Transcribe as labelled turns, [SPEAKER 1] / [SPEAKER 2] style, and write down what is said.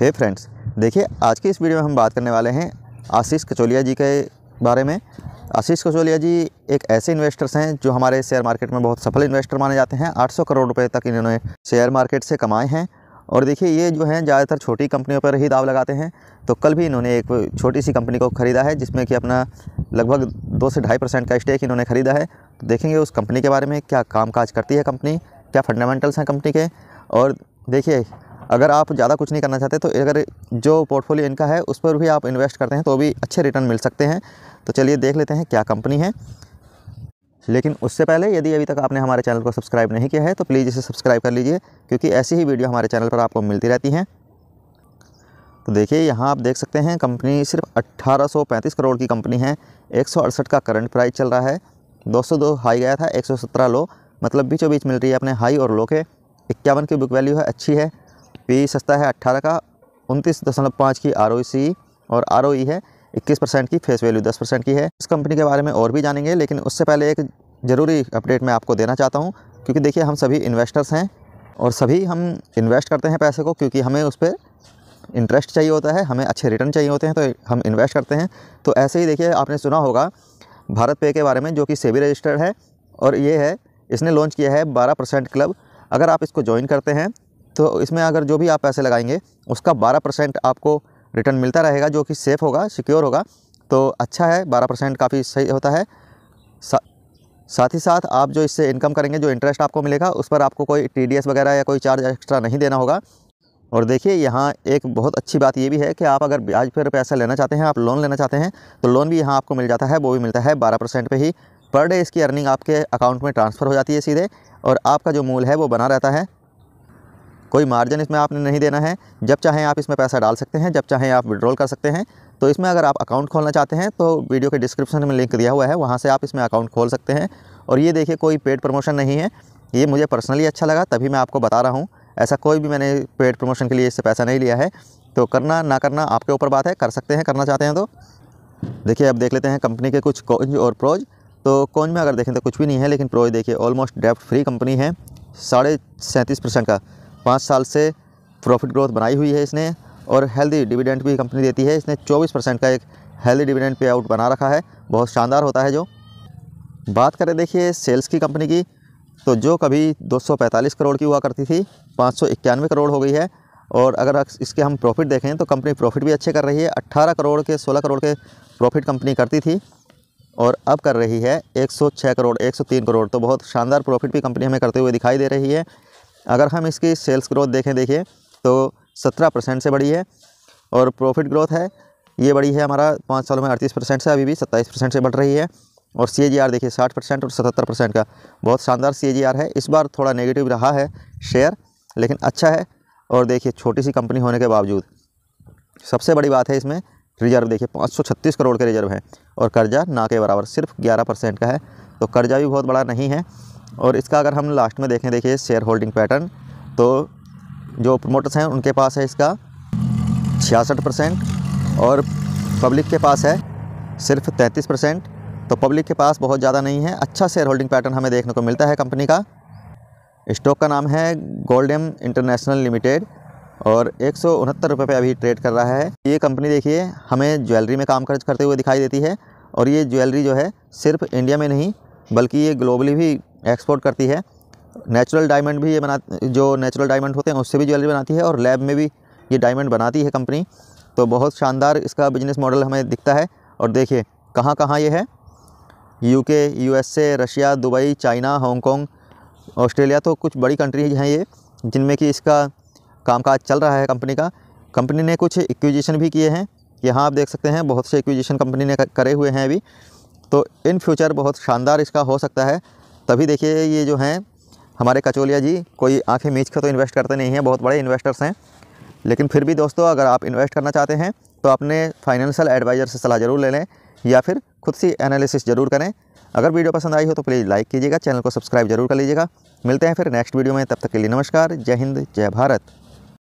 [SPEAKER 1] हे friends देखिए आज की इस वीडियो में हम बात करने वाले हैं आशीष कचोलिया जी के बारे में आशीष कचोलिया जी एक ऐसे इन्वेस्टर्स हैं जो हमारे शेयर मार्केट में बहुत सफल इन्वेस्टर माने जाते हैं 800 करोड़ रुपए तक इन्होंने शेयर मार्केट से कमाए हैं और देखिए ये जो हैं ज़्यादातर छोटी कंपनियों पर ही दाव लगाते हैं तो कल भी इन्होंने एक छोटी सी कंपनी को ख़रीदा है जिसमें कि अपना लगभग दो से ढाई परसेंट का स्टेक इन्होंने ख़रीदा है तो देखेंगे उस कंपनी के बारे में क्या काम काज करती है कंपनी क्या फंडामेंटल्स हैं कंपनी के और देखिए अगर आप ज़्यादा कुछ नहीं करना चाहते तो अगर जो पोर्टफोलियो इनका है उस पर भी आप इन्वेस्ट करते हैं तो भी अच्छे रिटर्न मिल सकते हैं तो चलिए देख लेते हैं क्या कंपनी है लेकिन उससे पहले यदि अभी तक आपने हमारे चैनल को सब्सक्राइब नहीं किया है तो प्लीज़ इसे सब्सक्राइब कर लीजिए क्योंकि ऐसी ही वीडियो हमारे चैनल पर आपको मिलती रहती हैं तो देखिए यहाँ आप देख सकते हैं कंपनी सिर्फ 1835 करोड़ की कंपनी है एक का करंट प्राइस चल रहा है 202 हाई गया था 117 लो मतलब बीचों बीच मिल रही है अपने हाई और लो के इक्यावन की बुक वैल्यू है अच्छी है पी सस्ता है अट्ठारह का उनतीस दशमलव पाँच की आर e और आर e है इक्कीस परसेंट की फेस वैल्यू दस परसेंट की है इस कंपनी के बारे में और भी जानेंगे लेकिन उससे पहले एक ज़रूरी अपडेट मैं आपको देना चाहता हूँ क्योंकि देखिए हम सभी इन्वेस्टर्स हैं और सभी हम इन्वेस्ट करते हैं पैसे को क्योंकि हमें उस पर इंटरेस्ट चाहिए होता है हमें अच्छे रिटर्न चाहिए होते हैं तो हम इन्वेस्ट करते हैं तो ऐसे ही देखिए आपने सुना होगा भारत पे के बारे में जो कि सेबी रजिस्टर्ड है और ये है इसने लॉन्च किया है बारह परसेंट क्लब अगर आप इसको ज्वाइन करते हैं तो इसमें अगर जो भी आप पैसे लगाएंगे उसका बारह परसेंट आपको रिटर्न मिलता रहेगा जो कि सेफ़ होगा सिक्योर होगा तो अच्छा है बारह परसेंट काफ़ी सही होता है सा, साथ ही साथ आप जो इससे इनकम करेंगे जो इंटरेस्ट आपको मिलेगा उस पर आपको कोई टी वगैरह या कोई चार्ज एक्स्ट्रा नहीं देना होगा और देखिए यहाँ एक बहुत अच्छी बात ये भी है कि आप अगर ब्याज पर पैसा लेना चाहते हैं आप लोन लेना चाहते हैं तो लोन भी यहाँ आपको मिल जाता है वो भी मिलता है बारह परसेंट पर ही पर डे इसकी अर्निंग आपके अकाउंट में ट्रांसफ़र हो जाती है सीधे और आपका जो मूल है वो बना रहता है कोई मार्जिन इसमें आपने नहीं देना है जब चाहें आप इसमें पैसा डाल सकते हैं जब चाहें आप विड्रॉल कर सकते हैं तो इसमें अगर आप अकाउंट खोलना चाहते हैं तो वीडियो के डिस्क्रिप्शन में लिंक दिया हुआ है वहाँ से आप इसमें अकाउंट खोल सकते हैं और ये देखिए कोई पेड प्रमोशन नहीं है ये मुझे पर्सनली अच्छा लगा तभी मैं आपको बता रहा हूँ ऐसा कोई भी मैंने पेड प्रमोशन के लिए इससे पैसा नहीं लिया है तो करना ना करना आपके ऊपर बात है कर सकते हैं करना चाहते हैं तो देखिए अब देख लेते हैं कंपनी के कुछ कोंज और प्रोज तो कोंज में अगर देखें तो कुछ भी नहीं है लेकिन प्रोज देखिए ऑलमोस्ट डेप्ट फ्री कंपनी है साढ़े सैंतीस परसेंट का पाँच साल से प्रॉफिट ग्रोथ बनाई हुई है इसने और हेल्दी डिविडेंट भी कंपनी देती है इसने 24 परसेंट का एक हेल्दी डिविडेंट पे आउट बना रखा है बहुत शानदार होता है जो बात करें देखिए सेल्स की कंपनी की तो जो कभी 245 करोड़ की हुआ करती थी पाँच करोड़ हो गई है और अगर इसके हम प्रॉफिट देखें तो कंपनी प्रॉफिट भी अच्छे कर रही है अट्ठारह करोड़ के सोलह करोड़ के प्रॉफिट कंपनी करती थी और अब कर रही है 106 करोड़ 103 करोड़ तो बहुत शानदार प्रॉफिट भी कंपनी हमें करते हुए दिखाई दे रही है अगर हम इसकी सेल्स ग्रोथ देखें देखिए तो सत्रह परसेंट से बढ़ी है और प्रॉफिट ग्रोथ है ये बढ़ी है हमारा पाँच सालों में अड़तीस परसेंट से अभी भी सत्ताईस परसेंट से बढ़ रही है और सी देखिए साठ परसेंट और सतहत्तर परसेंट का बहुत शानदार सी है इस बार थोड़ा नेगेटिव रहा है शेयर लेकिन अच्छा है और देखिए छोटी सी कंपनी होने के बावजूद सबसे बड़ी बात है इसमें रिजर्व देखिए छत्तीस करोड़ के रिजर्व हैं और कर्जा ना के बराबर सिर्फ ग्यारह परसेंट का है तो कर्जा भी बहुत बड़ा नहीं है और इसका अगर हम लास्ट में देखें देखिए शेयर होल्डिंग पैटर्न तो जो प्रमोटर्स हैं उनके पास है इसका छियासठ परसेंट और पब्लिक के पास है सिर्फ तैंतीस परसेंट तो पब्लिक के पास बहुत ज़्यादा नहीं है अच्छा शेयर होल्डिंग पैटर्न हमें देखने को मिलता है कंपनी का स्टॉक का नाम है गोल्डम इंटरनेशनल लिमिटेड और एक सौ पे अभी ट्रेड कर रहा है ये कंपनी देखिए हमें ज्वेलरी में काम करते हुए दिखाई देती है और ये ज्वेलरी जो है सिर्फ इंडिया में नहीं बल्कि ये ग्लोबली भी एक्सपोर्ट करती है नेचुरल डायमंड भी ये बना जो नेचुरल डायमंड होते हैं उससे भी ज्वेलरी बनाती है और लैब में भी ये डायमंड बनाती है कंपनी तो बहुत शानदार इसका बिजनेस मॉडल हमें दिखता है और देखिए कहाँ कहाँ ये है UK USA Russia Dubai China Hong Kong Australia तो कुछ बड़ी कंट्रीज हैं ये जिनमें कि इसका कामकाज चल रहा है कंपनी का कंपनी ने कुछ इक्विजिशन भी किए हैं यहाँ आप देख सकते हैं बहुत से एक्विजिशन कंपनी ने करे हुए हैं अभी तो इन फ्यूचर बहुत शानदार इसका हो सकता है तभी देखिए ये जो हैं हमारे कचोलिया जी कोई आंखें मीच कर तो इन्वेस्ट करते नहीं हैं बहुत बड़े इन्वेस्टर्स हैं लेकिन फिर भी दोस्तों अगर आप इन्वेस्ट करना चाहते हैं तो अपने फाइनेंशियल एडवाइज़र से सलाह ज़रूर ले लें या फिर खुद सी एनालिसिस ज़रूर करें अगर वीडियो पसंद आई हो तो प्लीज़ लाइक कीजिएगा चैनल को सब्सक्राइब जरूर कर लीजिएगा मिलते हैं फिर नेक्स्ट वीडियो में तब तक के लिए नमस्कार जय हिंद जय भारत